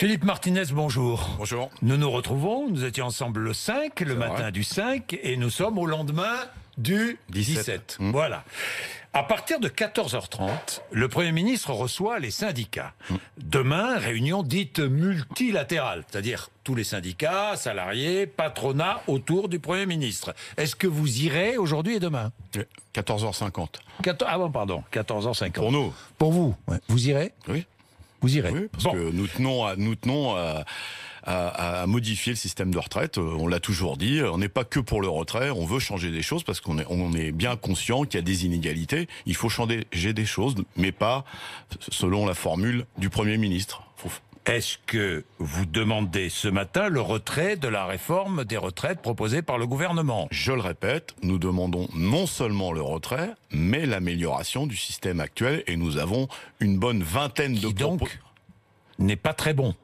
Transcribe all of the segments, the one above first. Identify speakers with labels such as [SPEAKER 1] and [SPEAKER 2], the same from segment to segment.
[SPEAKER 1] Philippe Martinez, bonjour. Bonjour. Nous nous retrouvons, nous étions ensemble le 5, le matin du 5, et nous sommes au lendemain du 17. Mmh. Voilà. À partir de 14h30, le Premier ministre reçoit les syndicats. Mmh. Demain, réunion dite multilatérale, c'est-à-dire tous les syndicats, salariés, patronat autour du Premier ministre. Est-ce que vous irez aujourd'hui et demain
[SPEAKER 2] 14h50. Ah bon, pardon, 14h50. Pour nous.
[SPEAKER 1] Pour vous, vous irez
[SPEAKER 2] Oui. Vous irez. Oui, parce que nous tenons à, nous tenons à, modifier le système de retraite. Euh, on l'a toujours dit, euh, on n'est pas que pour le retrait, on veut changer des choses parce qu'on est, est bien conscient qu'il y a des inégalités. Il faut changer des choses, mais pas selon la formule du Premier ministre. Est-ce que vous demandez ce matin le retrait de la réforme des retraites proposée par le gouvernement Je le répète, nous demandons non seulement le retrait, mais l'amélioration du système actuel et nous avons une bonne vingtaine Qui de donc n'est pas très bon.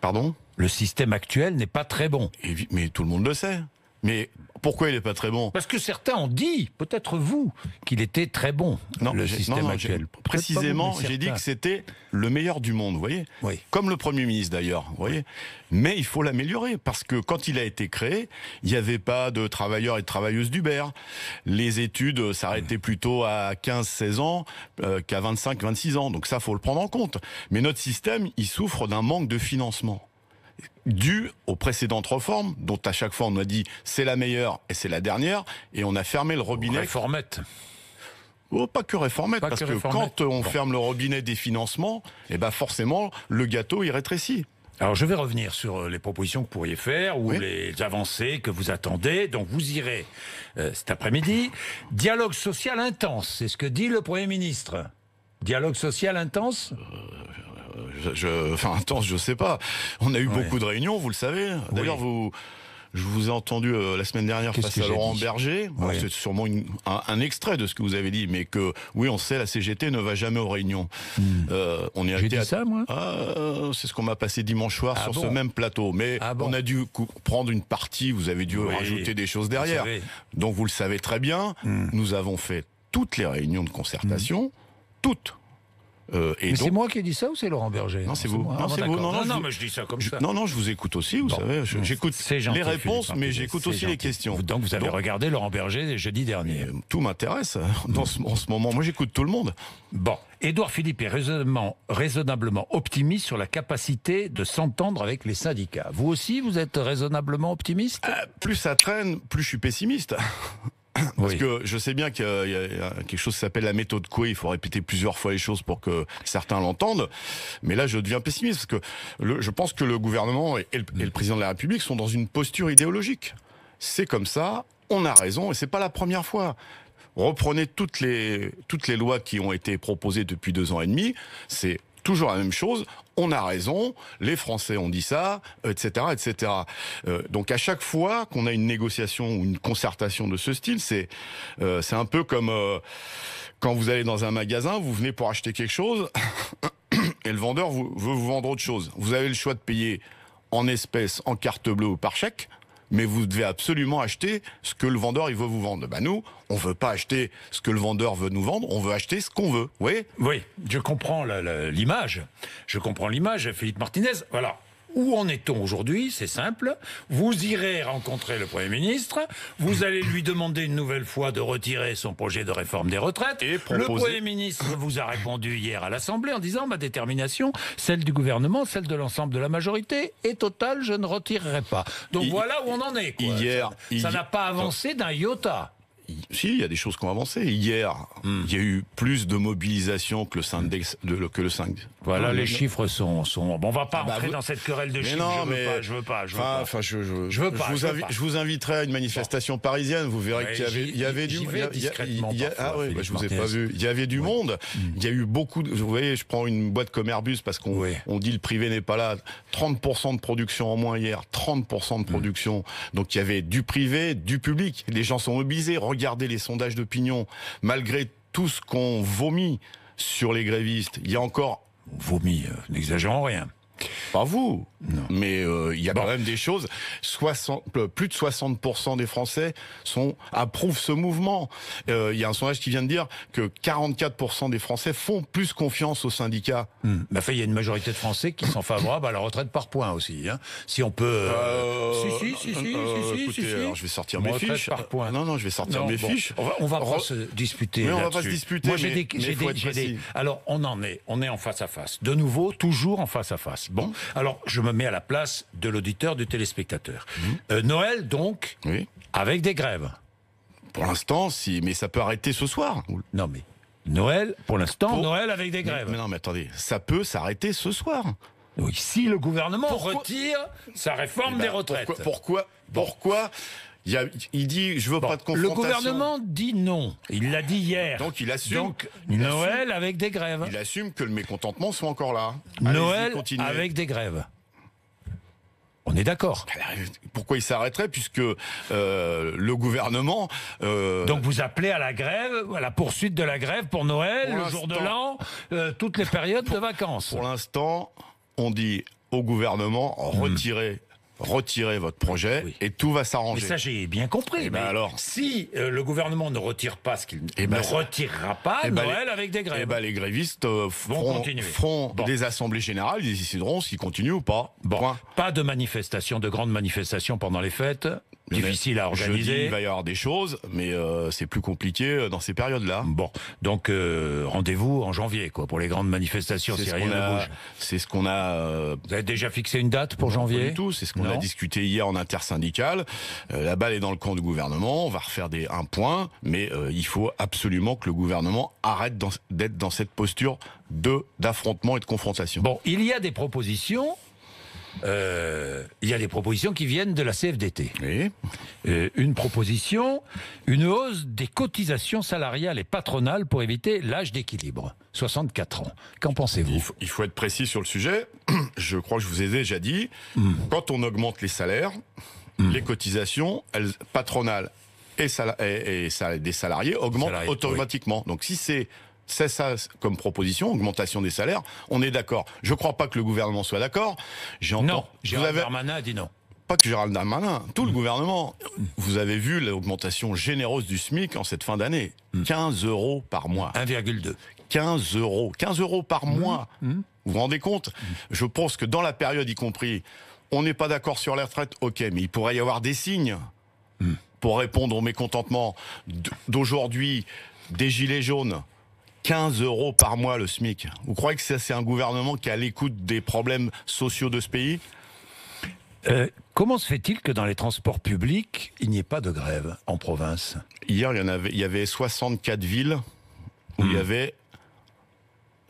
[SPEAKER 2] Pardon Le système actuel n'est pas très bon. mais tout le monde le sait. Mais pourquoi il n'est pas très bon Parce que
[SPEAKER 1] certains ont dit, peut-être vous, qu'il était très bon, non, le système actuel. Précisément, j'ai dit que
[SPEAKER 2] c'était le meilleur du monde, vous voyez Comme le Premier ministre d'ailleurs, voyez Mais il faut l'améliorer, parce que quand il a été créé, il n'y avait pas de travailleurs et de travailleuses d'Uber. Les études s'arrêtaient hmm. plutôt à 15-16 ans euh, qu'à 25-26 ans. Donc ça, faut le prendre en compte. Mais notre système, il souffre d'un manque de financement dû aux précédentes réformes, dont à chaque fois on a dit c'est la meilleure et c'est la dernière, et on a fermé le robinet. Réformette. Oh, pas que réformette, parce que, quand on ferme le robinet des financements, et eh ben forcément le gâteau y rétrécit. Alors je vais revenir sur euh, les propositions que vous pourriez faire ou les avancées que vous attendez. Donc vous irez euh,
[SPEAKER 1] cet après-midi. Dialogue social intense, c'est ce que dit le Premier ministre. Dialogue
[SPEAKER 2] social intense euh, je, enfin, intense, je sais pas. On a eu beaucoup de réunions, vous le savez. D'ailleurs, vous. Je vous ai entendu euh, la semaine dernière face à Laurent Berger. C'est sûrement un, extrait de ce que vous avez dit, mais que oui, on sait, la CGT ne va jamais aux réunions. Hmm. Euh, on est à... ça, moi. Ah, c'est ce qu'on m'a passé dimanche soir ah sur ce même plateau. Mais ah on a dû prendre une partie. Vous avez dû rajouter des choses derrière. Donc vous le savez très bien. Hmm. Nous avons fait toutes les réunions de concertation, hmm. toutes euh, c'est
[SPEAKER 1] moi qui ai dit ça ou c'est Laurent Berger Non, c'est vous. Ah, non, Non, non, je dis ça comme Non, non, je vous écoute
[SPEAKER 2] aussi, vous savez. J'écoute les réponses, hein, mais j'écoute aussi les
[SPEAKER 1] questions. Donc vous avez regardé Laurent Berger jeudi dernier. Euh,
[SPEAKER 2] tout m'intéresse hein, en ce moment. Moi, j'écoute tout le monde. Bon. Édouard
[SPEAKER 1] Philippe est raisonnablement, optimiste sur la capacité de s'entendre avec les syndicats. Vous aussi, vous êtes raisonnablement optimiste euh, Plus ça traîne, plus je suis pessimiste.
[SPEAKER 2] Parce que je sais bien qu'il y, a quelque chose qui s'appelle la méthode Coué. Il faut répéter plusieurs fois les choses pour que certains l'entendent. Mais là, je deviens pessimiste parce que je pense que le gouvernement et le, mm. président de la République sont dans une posture idéologique. C'est comme ça. On a raison et c'est pas la première fois reprenez toutes les, toutes les lois qui ont été proposées depuis deux ans et demi, c'est toujours la même chose. On a raison, les Français ont dit ça, etc., etc. Euh, donc à chaque fois qu'on a une négociation ou une concertation de ce style, c'est euh, c'est un peu comme euh, quand vous allez dans un magasin, vous venez pour acheter quelque chose et le vendeur veut vous vendre autre chose. Vous avez le choix de payer en espèces, en carte bleue ou par chèque mais vous devez absolument acheter ce que le vendeur il veut vous vendre. Ben nous, on veut pas acheter ce que le vendeur veut nous vendre, on veut acheter ce qu'on veut. Oui. Oui, je
[SPEAKER 1] comprends l'image. Je comprends l'image, Philippe Martinez. Voilà, où en est-on aujourd'hui C'est simple. Vous irez rencontrer le Premier ministre, vous allez lui demander une nouvelle fois de retirer son projet de réforme des retraites. Et Le Premier ministre vous a répondu hier à l'Assemblée en disant ma détermination, celle du gouvernement, celle de l'ensemble de la majorité, est totale, je ne retirerai pas. Donc voilà où on en est. Hier, ça n'a pas avancé d'un iota
[SPEAKER 2] si, il y a des choses qui ont avancé. Hier, hmm. il y a eu plus de mobilisation que le 5 de, que le 5. Voilà, les chiffres sont, sont. Bon, on va pas ah bah rentrer dans cette querelle de mais chiffres. Non, je mais... veux pas, je veux pas, veux pas. je, veux pas. Je vous, inviterai à une manifestation parisienne. Vous verrez qu'il y avait, il y avait du. monde. Ah oui, bah, je vous ai pas vu. Il y avait du monde. Hmm. Il y a eu beaucoup. De... Vous voyez, je prends une boîte comme Airbus parce qu'on on dit le privé n'est pas là. 30% de production en moins hier. 30% de hmm. production. Donc il y avait du privé, du public. Les gens sont mobilisés. Regardez les sondages d'opinion, malgré tout ce qu'on vomit sur les grévistes, il y a encore... On vomit, euh, n'exagérons rien. Pas vous. Mais euh, il y a quand même des choses. Euh, plus de 60% des Français sont, approuvent ce mouvement. Euh, il y a un sondage qui vient de dire que 44% des Français font plus confiance aux syndicats. Mais hmm. bah, il y a une majorité de Français qui sont favorables
[SPEAKER 1] à la retraite par points aussi. Hein. Si on
[SPEAKER 2] peut. Si, si, si, si, si, si, je vais sortir mes fiches. Par ah, Non, non, je vais sortir mes fiches. On va, se disputer. on va pas se disputer. Moi, j'ai des,
[SPEAKER 1] Alors, on en est. On est en face à face. De nouveau, toujours en face à face. Bon, alors je me mets à la place de l'auditeur, du téléspectateur. Mhm. Euh, Noël, donc, avec des grèves. Pour
[SPEAKER 2] l'instant, si, mais ça peut arrêter ce soir. Non, mais Noël, pour l'instant, Noël avec des grèves. Mais, non, mais attendez, ça peut s'arrêter ce soir. Oui, si le gouvernement retire sa réforme eh des ben, retraites. pourquoi, pourquoi il, dit je veux pas de confrontation. Le gouvernement
[SPEAKER 1] dit non.
[SPEAKER 2] Il l'a dit hier. Donc il assume. Noël
[SPEAKER 1] avec des grèves. Il
[SPEAKER 2] assume que le mécontentement soit encore là. Noël avec des grèves. On est d'accord. Ah, pourquoi il s'arrêterait puisque euh, le gouvernement. Euh, Donc vous appelez à la grève, à la poursuite de la grève pour Noël, le jour de l'an, euh, toutes les périodes de vacances. Pour l'instant, on dit au gouvernement hmm. retirer retirez votre projet et tout va s'arranger. Mais ça, j'ai bien compris. Eh ben mais alors,
[SPEAKER 1] si euh, le gouvernement ne retire pas ce qu'il eh ben ne retirera pas, eh ben Noël
[SPEAKER 2] avec des grèves. Et ben les grévistes euh, feront, des assemblées générales, ils décideront s'ils continuent ou pas. Pas de manifestations, de grandes manifestations pendant les fêtes difficile à organiser. il va y avoir des choses, mais euh, c'est plus compliqué euh, dans ces périodes-là. Bon, donc euh, rendez-vous en janvier, quoi, pour les grandes manifestations. C'est si ce qu'on a. C'est ce qu'on a. Vous avez déjà fixé une date pour janvier Pas du tout. C'est ce qu'on a discuté hier en intersyndical. la balle est dans le camp du gouvernement. On va refaire des un point, mais il faut absolument que le gouvernement arrête d'être dans, dans cette posture de d'affrontement et de confrontation. Bon, il y a des propositions euh,
[SPEAKER 1] il y a des propositions qui viennent de la CFDT. Euh, une proposition, une hausse des cotisations salariales et patronales pour éviter l'âge d'équilibre, 64 ans.
[SPEAKER 2] Qu'en pensez-vous il, faut être précis sur le sujet. Je crois que je vous ai déjà dit, hmm. quand on augmente les salaires, hmm. les cotisations patronales et, et, des salariés augmentent automatiquement. Donc si c'est c'est ça comme proposition, augmentation des salaires. On est d'accord. Je ne crois pas que le gouvernement soit d'accord. Non, Gérald Darmanin a dit non pas que Gérald Darmanin, tout le gouvernement. Vous avez vu l'augmentation généreuse du SMIC en cette fin d'année. 15 hmm. euros par mois. 1,2. 15 euros. 15 euros par hmm. mois. Hmm. Vous vous rendez compte Je pense que dans la période, y compris, on n'est pas d'accord sur les retraites, ok, mais il pourrait y avoir des signes pour répondre au mécontentement d'aujourd'hui des gilets jaunes 15 euros par mois le SMIC. Vous croyez que ça, c'est un gouvernement qui a à l'écoute des problèmes sociaux de ce pays euh, comment se fait-il que dans les transports publics, il n'y ait pas de grève en province Hier, il y, en avait, il y avait 64 villes où il y hmm. avait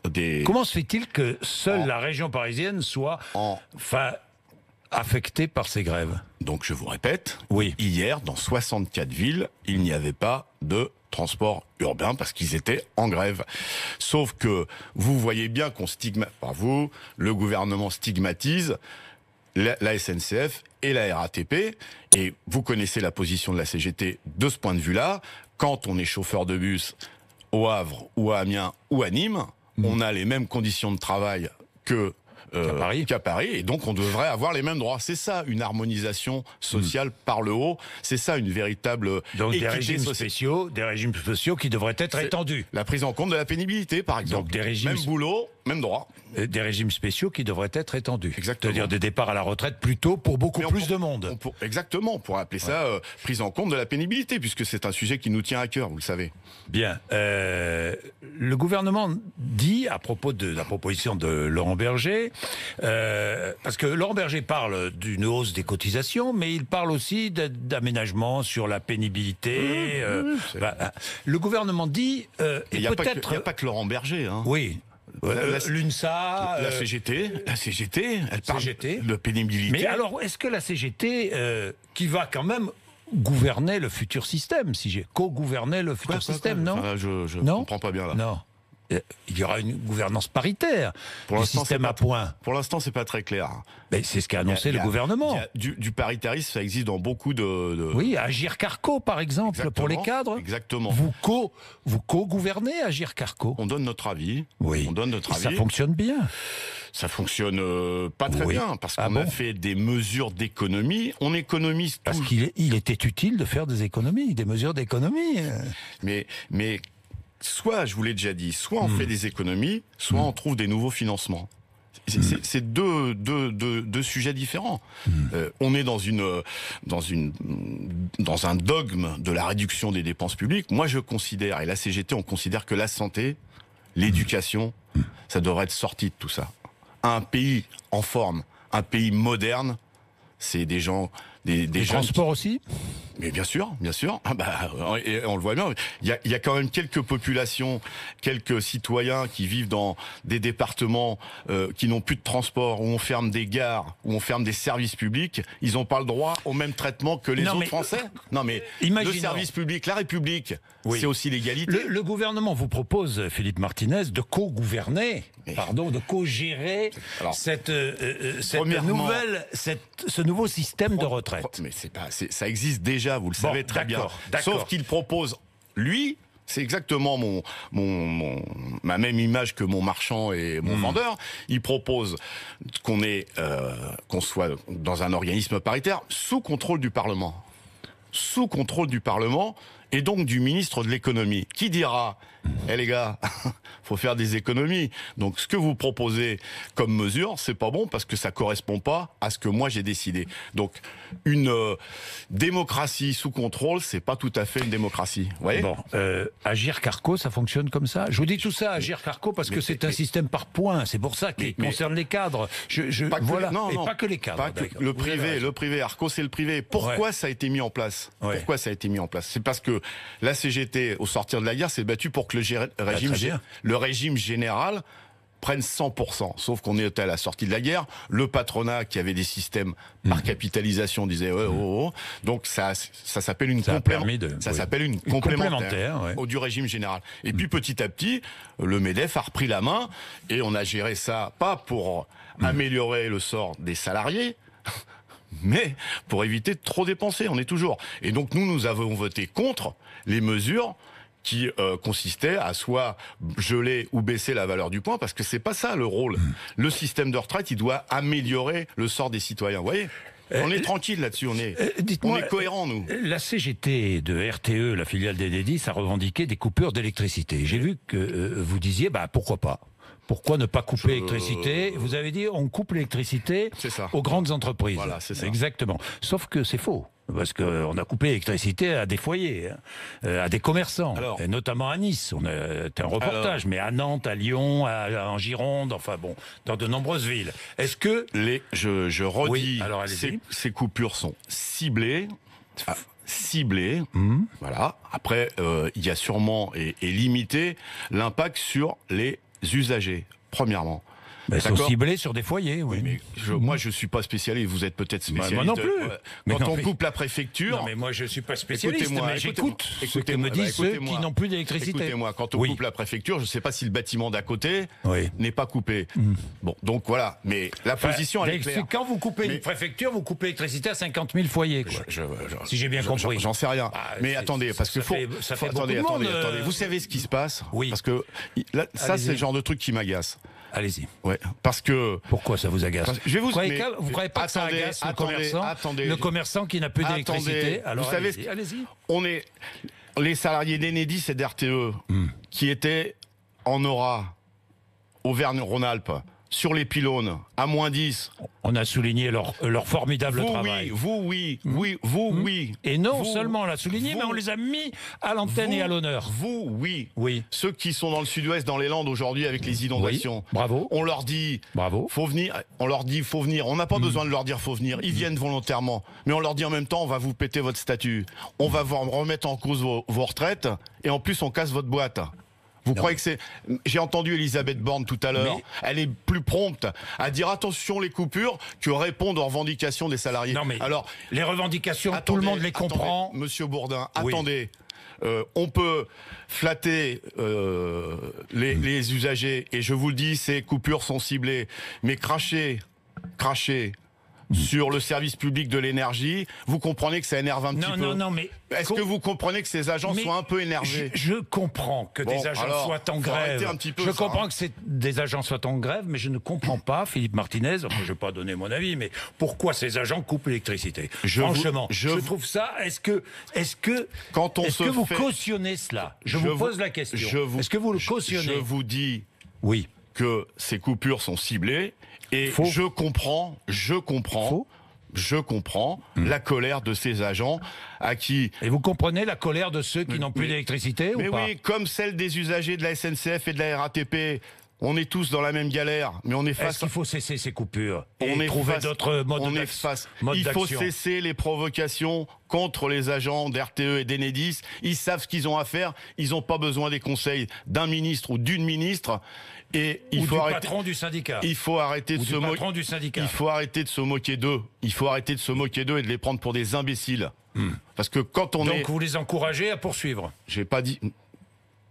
[SPEAKER 2] des... Comment se fait-il que seule la région parisienne soit en affectés par ces grèves. Donc je vous répète, oui. hier, dans 64 villes, il n'y avait pas de transport urbain parce qu'ils étaient en grève. Sauf que vous voyez bien qu'on stigmatise, par vous, le gouvernement stigmatise la, la SNCF et la RATP. Et vous connaissez la position de la CGT de ce point de vue-là. Quand on est chauffeur de bus au Havre ou à Amiens ou à Nîmes, mm. on a les mêmes conditions de travail que euh, Paris. qu'à Paris. et donc on devrait avoir les mêmes droits. C'est ça une harmonisation sociale hmm. par le haut. C'est ça une véritable donc des
[SPEAKER 1] sociale. des régimes sociaux qui devraient être étendus.
[SPEAKER 2] La prise en compte de la pénibilité, par exemple. des régimes même boulot, même droit. Euh, des régimes spéciaux qui devraient être étendus. C'est-à-dire des départs à la retraite plus tôt pour beaucoup plus de monde. exactement, on pourrait appeler ça euh, prise en compte de la pénibilité, puisque c'est un sujet qui nous tient à cœur, vous le savez. Bien. Euh, le gouvernement dit, à propos
[SPEAKER 1] de la proposition de Laurent Berger, parce que Laurent Berger parle d'une hausse des cotisations, mais il parle aussi d'aménagement sur la pénibilité. Mmh, mmh, bah, le gouvernement dit... le gouvernement dit... il n'y a, pas que Laurent Berger. Hein. Oui, euh,
[SPEAKER 2] l'UNSA. La, euh, CGT, la CGT, elle parle de pénibilité. Mais alors,
[SPEAKER 1] est-ce que la CGT, euh, qui va quand même gouverner le futur système, si j'ai co-gouverner le futur système, non
[SPEAKER 2] Je ne comprends pas bien là.
[SPEAKER 1] Non. Euh, il y aura une gouvernance
[SPEAKER 2] paritaire pour l'instant, système à Pour l'instant, c'est pas très clair. Mais c'est ce qu'a annoncé le gouvernement. du, paritarisme, ça existe dans beaucoup de. Oui, Agir Carco, par exemple, pour les cadres. Exactement. Vous co, vous gouvernez Agir Carco. On donne notre avis. Oui. On donne notre ça fonctionne bien. Ça fonctionne euh, pas très bien parce ah qu'on a fait des mesures d'économie. On économise. Parce qu'il il était utile de faire des économies, des mesures d'économie. Mais mais soit, je vous l'ai déjà dit, soit on hmm. fait des économies, soit hmm. on trouve des nouveaux financements. C'est hmm. deux, sujets différents. Euh, on est dans une, dans une, dans un dogme de la réduction des dépenses publiques. Moi, je considère, et la CGT, on considère que la santé, l'éducation, ça devrait être sorti de tout ça. Un pays en forme, un pays moderne, c'est des gens, des, des Les transports aussi. Mais bien sûr, bien sûr. Ah bah, on le voit bien. Il y a, quand même quelques populations, quelques citoyens qui vivent dans des départements euh, qui n'ont plus de transport, où on ferme des gares, où on ferme des services publics. Ils n'ont pas le droit au même traitement que les autres Français. Euh, non, mais imaginons. le service public, la République, c'est aussi l'égalité.
[SPEAKER 1] Le, gouvernement vous propose, Philippe Martinez, de co-gouverner,
[SPEAKER 2] pardon, de co-gérer
[SPEAKER 1] cette, euh,
[SPEAKER 2] nouvelle, ce nouveau système de retraite. Mais c'est ça existe déjà vous le savez très bien. Sauf qu'il propose, lui, c'est exactement mon, ma même image que mon marchand et mon hmm. vendeur. Il propose qu'on ait, euh, qu'on soit dans un organisme paritaire sous contrôle du Parlement. Sous contrôle du Parlement et donc du ministre de l'économie, qui dira Eh les gars, faut faire des économies. Donc ce que vous proposez comme mesure, c'est pas bon parce que ça correspond pas à ce que moi j'ai décidé. Donc une euh, démocratie sous contrôle, c'est pas tout à fait une démocratie. Vous voyez bon,
[SPEAKER 1] euh, agir Carco, ça fonctionne comme ça. Je vous dis tout ça, agir Carco, parce que c'est un système par points. C'est pour ça qu'il concerne les cadres. Je, je voilà, non, pas que les cadres. le privé,
[SPEAKER 2] le privé, Arco, c'est le privé. Pourquoi ça a été mis en place Pourquoi ça a été mis en place C'est parce que la CGT, au sortir de la guerre, s'est battue pour que le, ah, régime, le régime général prenne 100%. Sauf qu'on est à la sortie de la guerre. Le patronat, qui avait des systèmes par hmm. capitalisation, disait ouais. Oh, oh, oh. Donc ça, ça s'appelle une, ça ça s'appelle une complémentaire, au du régime général. Et hmm. puis petit à petit, le MEDEF a repris la main et on a géré ça pas pour hmm. améliorer le sort des salariés, mais pour éviter de trop dépenser, on est toujours. Et donc nous, nous avons voté contre les mesures qui euh, consistaient à soit geler ou baisser la valeur du point, parce que c'est pas ça le rôle. Le système de retraite, il doit améliorer le sort des citoyens. Vous voyez euh, on est tranquille là-dessus, on est, cohérents, euh, cohérent,
[SPEAKER 1] nous. La CGT de RTE, la filiale des ça a revendiqué des coupures d'électricité. J'ai vu que vous disiez, bah, pourquoi pas pourquoi ne pas couper l'électricité Vous avez dit on coupe l'électricité aux grandes entreprises. Voilà, c'est Exactement. Sauf que c'est faux. Parce qu'on a coupé l'électricité à des foyers, hein, euh, à des commerçants, notamment à Nice. On a un reportage, mais à Nantes, à Lyon, à, en
[SPEAKER 2] Gironde, enfin bon, dans de nombreuses villes. Est-ce que les, je, redis, ces, coupures sont ciblées. Ah, ciblées. Hmm. Voilà. Après, euh, il y a sûrement et limité l'impact sur les usagers, premièrement.
[SPEAKER 1] Mais bah, sont ciblés
[SPEAKER 2] sur des foyers, oui. mais moi, je ne suis pas spécialiste, vous êtes peut-être bah, spécialiste. moi non plus. Euh, quand on coupe la préfecture. Non, mais moi, je ne suis pas spécialiste, écoutez -moi, mais j'écoute me disent bah, ceux qui n'ont plus d'électricité. Écoutez-moi, quand on coupe la préfecture, je ne sais pas si le bâtiment d'à côté n'est pas coupé. Hmm. Bon, donc voilà. Mais la position, elle est claire. Quand vous coupez une
[SPEAKER 1] préfecture, vous coupez
[SPEAKER 2] l'électricité à 50 000 foyers, si j'ai bien compris. J'en sais rien. Mais attendez, parce que faut. Attendez, attendez, Vous euh, savez ce qui se passe Oui. – Parce que ça, c'est le genre de truc qui m'agace. Allez-y. Ouais, parce que. Pourquoi ça vous agace Je vous. Vous croyez,
[SPEAKER 1] croyez pas que ça agace le commerçant, qui n'a plus d'électricité Alors, vous savez, y
[SPEAKER 2] est les salariés d'Enedis et d'RTE hmm. qui étaient en aura Auvergne-Rhône-Alpes sur les pylônes, à moins 10. On a souligné leur, euh, leur formidable travail. Mm. Oui, vous, oui, oui, vous, oui. Et non seulement on l'a souligné, mais on les a mis à l'antenne et à l'honneur. Vous, oui. Oui. Ceux qui sont dans le sud-ouest, dans les Landes aujourd'hui avec les inondations. Bravo. On leur dit. Bravo. Faut venir. On leur dit, faut venir. On n'a pas mm. besoin de leur dire, faut venir. Ils mm. viennent volontairement. Mais on leur dit en même temps, on va vous péter votre statut. On va vous remettre en cause vos retraites. Et en plus, on casse votre boîte. Vous croyez que c'est J'ai entendu Elisabeth Borne tout à l'heure. Elle est plus prompte à dire attention les coupures que répondre aux revendications des salariés. Non mais alors les revendications, tout le monde les comprend. monsieur Bourdin, attendez. Euh, on peut flatter euh, les, les usagers et je vous le dis, ces coupures sont ciblées. Mais cracher, cracher Mm. sur le service public de l'énergie, vous comprenez que ça énerve un petit peu. Non, non, mais est-ce que vous comprenez que ces agents soient un peu énervés je, comprends que des agents soient en grève. je comprends hein.
[SPEAKER 1] que des agents soient en grève, mais je ne comprends pas, Philippe Martinez. je je vais pas donner mon avis, mais pourquoi ces agents coupent l'électricité Franchement, je, trouve ça. Est-ce que, est-ce que, quand on est vous cautionnez
[SPEAKER 2] cela je, vous, pose la question. Est-ce que vous le cautionnez Je vous dis oui que ces coupures sont ciblées et je comprends, je comprends. je comprends hmm. la colère de ces agents à qui... Et vous comprenez la colère de ceux qui n'ont plus d'électricité Mais ou pas oui, comme celle des usagers de la SNCF et de la RATP. On est tous dans la même galère, mais on est face. est qu'il
[SPEAKER 1] faut cesser ces coupures et on est trouver
[SPEAKER 2] d'autres modes on est Il faut cesser les provocations contre les agents d'RTE et d'Enedis. Ils savent ce qu'ils ont à faire. Ils n'ont pas besoin des conseils d'un ministre ou d'une ministre. Et il faut du arrêter.
[SPEAKER 1] patron du syndicat. Il faut
[SPEAKER 2] arrêter de se moquer. du syndicat. Il faut arrêter de se moquer d'eux. Il faut arrêter de se moquer d'eux et de les prendre pour des imbéciles. Hmm. Parce que quand on est. Donc vous les encouragez à poursuivre. J'ai pas dit.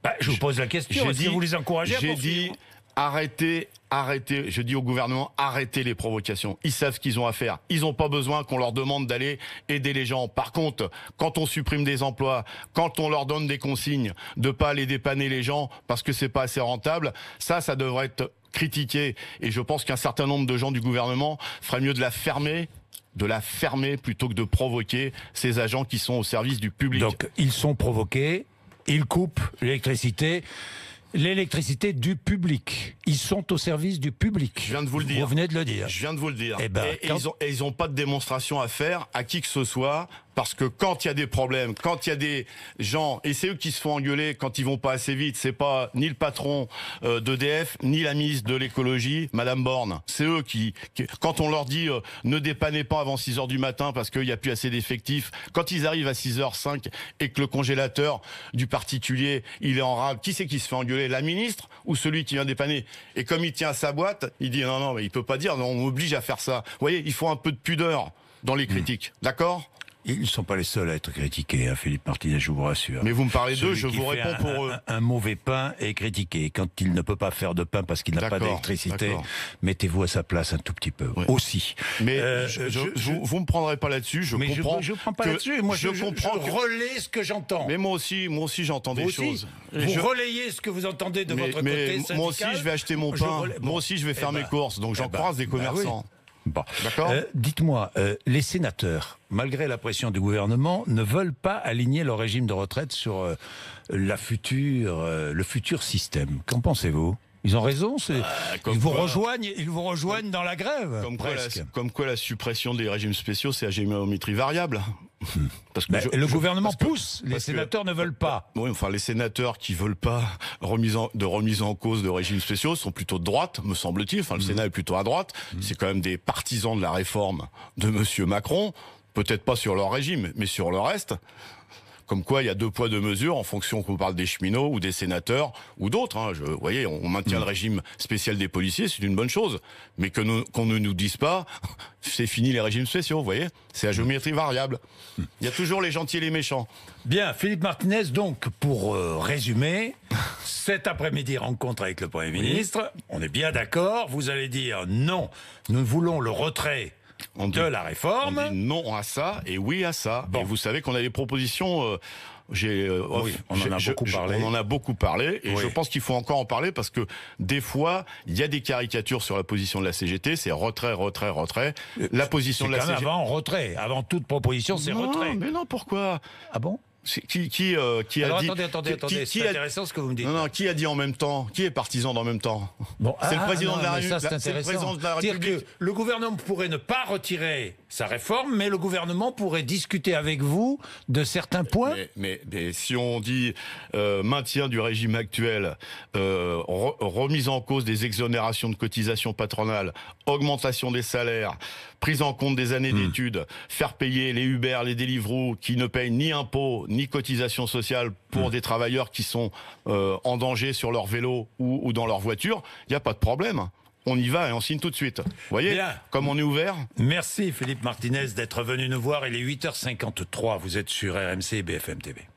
[SPEAKER 2] Bah, je vous pose la question. Est-ce que vous les encouragez à poursuivre dit arrêtez, arrêtez, je dis au gouvernement, arrêtez les provocations. Ils savent ce qu'ils ont à faire. Ils n'ont pas besoin qu'on leur demande d'aller aider les gens. Par contre, quand on supprime des emplois, quand on leur donne des consignes de pas aller dépanner les gens parce que c'est pas assez rentable, ça, ça devrait être critiqué. Et je pense qu'un certain nombre de gens du gouvernement feraient mieux de la fermer de la fermer plutôt que de provoquer ces agents qui sont au service du public. Donc ils sont provoqués, ils coupent l'électricité
[SPEAKER 1] l'électricité du public. Ils sont au service du public.
[SPEAKER 2] Je viens de vous le dire. Vous venez de le dire. Je viens de vous le dire. Eh ben, et, ben, ils n'ont pas de démonstration à faire à qui que ce soit, parce que quand il y a des problèmes, quand il y a des gens, et c'est eux qui se font engueuler quand ils vont pas assez vite, c'est pas ni le patron euh, d'EDF, ni la ministre de l'écologie, Madame Borne. C'est eux qui, quand on leur dit euh, ne dépannez pas avant 6 heures du matin parce qu'il n'y a plus assez d'effectifs, quand ils arrivent à 6 h 5 et que le congélateur du particulier, il est en rade, qui c'est qui se fait engueuler La ministre ou celui qui vient dépanner Et comme il tient à sa boîte, il dit non, non, mais il peut pas dire, non, on m'oblige à faire ça. Vous voyez, il faut un peu de pudeur dans les critiques. D'accord
[SPEAKER 1] ils ne sont pas les seuls à être critiqués, hein, Philippe Martinez, je vous rassure. Mais vous me parlez d'eux, je vous réponds pour eux. Un, mauvais pain est critiqué. Quand il ne peut pas faire de pain parce qu'il n'a pas d'électricité, mettez-vous à sa place un tout petit peu aussi. Mais
[SPEAKER 2] euh, vous ne me prendrez pas là-dessus, je mais comprends. Je ne prends pas là-dessus, moi je, comprends. relais ce que j'entends. Mais moi aussi, moi aussi j'entends des choses. Vous relayez ce que vous entendez de votre côté. Moi aussi je vais acheter mon pain, moi aussi je vais faire eh mes ben, courses, donc eh j'en ben, croise des bah commerçants.
[SPEAKER 1] Bon. Euh, dites-moi, euh, les sénateurs, malgré la pression du gouvernement, ne veulent pas aligner leur régime de retraite sur euh,
[SPEAKER 2] la future, le futur système. Qu'en pensez-vous ils ont raison, c'est. Bah, ils vous rejoignent, ils vous rejoignent dans la grève. Comme quoi la, comme quoi la suppression des régimes spéciaux, c'est à géométrie variable. Bah, le gouvernement pousse, les sénateurs ne veulent pas. Oui, enfin, les sénateurs qui veulent pas remise de remise en cause de régimes spéciaux sont plutôt de droite, me semble-t-il. Enfin, le mhm. Sénat est plutôt à droite. Mhm. C'est quand même des partisans de la réforme de M. Macron. Peut-être pas sur leur régime, mais sur le reste. Comme quoi, il y a deux poids, deux mesures en fonction qu'on parle des cheminots ou des sénateurs ou d'autres. Hein. vous voyez, on, maintient le mm. régime spécial des policiers, c'est une bonne chose. Mais qu'on ne nous dise pas, c'est fini les régimes spéciaux, vous voyez C'est à géométrie variable. Il y a toujours les gentils et les méchants.
[SPEAKER 1] Bien, Philippe Martinez, donc, pour euh, résumer, cet après-midi, rencontre avec le Premier ministre. On est bien
[SPEAKER 2] d'accord. Vous allez dire non, nous voulons le retrait de la réforme. non à ça et oui à ça. Et vous savez qu'on a des propositions. Euh, j'ai, euh, ah on en a beaucoup parlé. on en a beaucoup parlé et je pense qu'il faut encore en parler parce que des fois il y a des caricatures sur la position de la CGT, c'est retrait, retrait, retrait. Euh, la position de la CGT.
[SPEAKER 1] avant retrait,
[SPEAKER 2] avant toute proposition, c'est retrait. Mais non, pourquoi Ah bon qui qui euh, qui Alors, a dit attendez attendez attendez c'est intéressant ce que vous me dites non non qui a dit en même temps qui est partisan en même temps c'est le président de la, République c'est le président de la République
[SPEAKER 1] que le gouvernement pourrait ne pas retirer sa réforme, mais le gouvernement pourrait discuter avec vous de certains points.
[SPEAKER 2] Mais, si on dit euh, maintien du régime actuel, euh, remise en cause des exonérations de cotisations patronales, augmentation des salaires, prise en compte des années hmm. d'études, faire payer les Uber, les Deliveroo qui ne payent ni impôts ni cotisations sociales pour hmm. des travailleurs qui sont euh, en danger sur leur vélo ou, ou dans leur voiture, il n'y a pas de problème on y va et on signe tout de suite. Vous voyez comme on est ouvert
[SPEAKER 1] Merci Philippe Martinez d'être venu nous voir. Il est 8h53, vous êtes sur RMC et BFM TV.